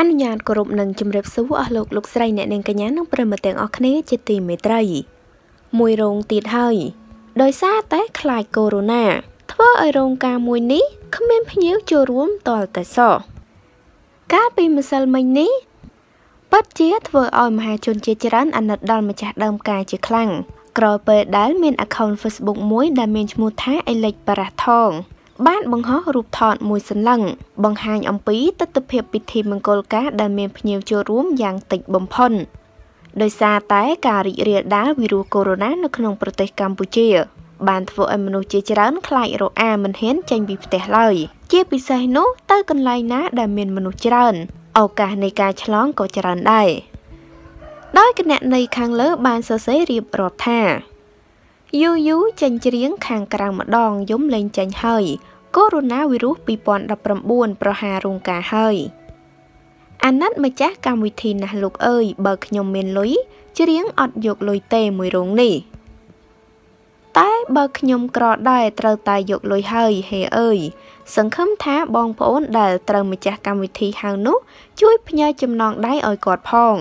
អនុញ្ញាតគោរពនិងជម្រាបសួរអស់លោកលោកស្រីអ្នកនាងកញ្ញានិងប្រិមត្តទាំងអស់គ្នាជាទីមេត្រី មួយរោងទៀតហើយដោយសារតែខ្លាចកូវីដ -19 ធ្វើឲ្យរោងការមួយនេះគ្មានភ្ញៀវចូលរួមតលតែសោះកាលពីម្សិលមិញនេះពិតជាធ្វើឲ្យមហាជនជាច្រើនអាណិតដល់ម្ចាស់ដើមការជាខ្លាំងក្រោយពេលដែលមាន account Facebook មួយដែលមានឈ្មោះថា Elect Parathon បានបង្ហោះរូបថតមួយសន្លឹងបង្ហាញអំពីទស្សនវិជ្ជាពិធីមង្គលការដែលមាន ភ្ញៀវចូលរួមយ៉ាងតិចបំផុតដោយសារតែការរីករាលដាលវីរុសកូវីដ -19 នៅក្នុងប្រទេសកម្ពុជា បានធ្វើឲ្យមនុស្សជាច្រើនខ្លាចរអាមិនហ៊ានចេញពីផ្ទះឡើយជាពិសេសនោះទៅកន្លែងណាដែលមានមនុស្សច្រើនឱកាសនៃការឆ្លងក៏ច្រើនដែរដោយគណនីខាងលើ បានសរសេររៀបរាប់ថាយូយូចេញច្រៀងខាងក្រៅម្ដងយំលែងចេញហើយកូវីដ -19 ប្រហាររោងការហើយអាណិតម្ចាស់កម្មវិធីណាស់លោកអើយបើខ្ញុំមានលុយច្រៀងអត់យកលុយទេមួយរោងនេះតែបើខ្ញុំក្រដែរត្រូវតែយកលុយហើយហេអើយសង្ឃឹមថាបងប្អូនដែលត្រូវម្ចាស់កម្មវិធីហៅនោះ ជួយផ្ញើ ចំណងដៃឲ្យគាត់ផង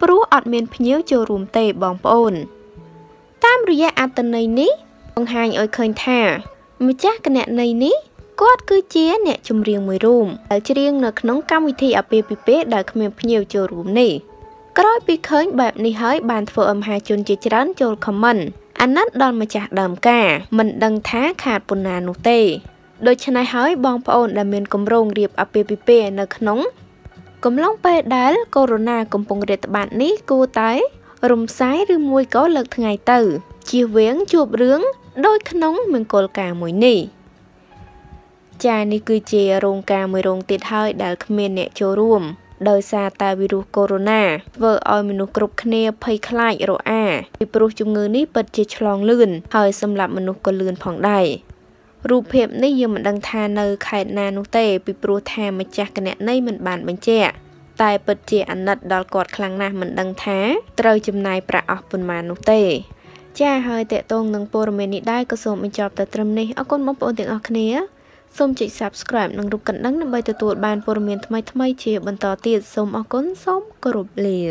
ព្រោះអត់មានភ្ញៀវចូលរួមទេបងប្អូនតាមរយៈអត្តន័យនេះបង្ហាញឲ្យឃើញថាម្ចាស់គណនីនេះគាត់គឺជាអ្នកចម្រៀងមួយរូបដែលច្រៀងនៅក្នុងកម្មវិធីអាពាហ៍ពិពាហ៍ដែលគ្មាន ភ្ញៀវចូលរួមនេះក្រោយពីឃើញបែបនេះហើយបានធ្វើឲ្យមហាជនជាច្រើនចូលខមមិន អាណិត ដល់ម្ចាស់ដើមការ មិនដឹងថាខាតប៉ុណ្ណានោះទេដូច្នេះហើយបងប្អូនដែលមានគម្រោងរៀបអាពាហ៍ពិពាហ៍នៅក្នុងកំឡុងពេលដែលកូវីដ -19 កំពុងរាតត្បាតនេះគួរតែរំសាយឬមួយក៏លើកថ្ងៃទៅជៀសវាងជួបរឿងដូចក្នុងមង្គលការមួយនេះចានេះគឺជារោងការមួយរោងទៀតហើយដែលគ្មាន អ្នកចូលរួម ដោយសារតែវីរុសកូវីដ -19 ធ្វើឲ្យមនុស្សគ្រប់គ្នាភ័យខ្លាចរអាពីព្រោះជំងឺនេះពិតជាឆ្លងលឿនហើយសម្រាប់មនុស្សក៏លឿនផងដែររូបភាពនេះយើងមិនដឹងថានៅខេត្តណានោះទេពីព្រោះថាម្ចាស់គណនីមិនបានបញ្ជាក់តែពិតជាអាណិតដល់គាត់ខ្លាំងណាស់មិនដឹងថាត្រូវចំណាយប្រាក់អស់ប៉ុន្មាននោះទេ ចាហើយតេតងនឹងព័ត៌មាននេះដែរក៏សូមបញ្ចប់តែត្រឹមនេះអរគុណបងប្អូនទាំងអស់គ្នាសូមចុច Subscribe និងរូបកណ្ដឹងដើម្បីទទួលបានព័ត៌មានថ្មីៗជាបន្តទៀតសូមអរគុណសូមគោរពលា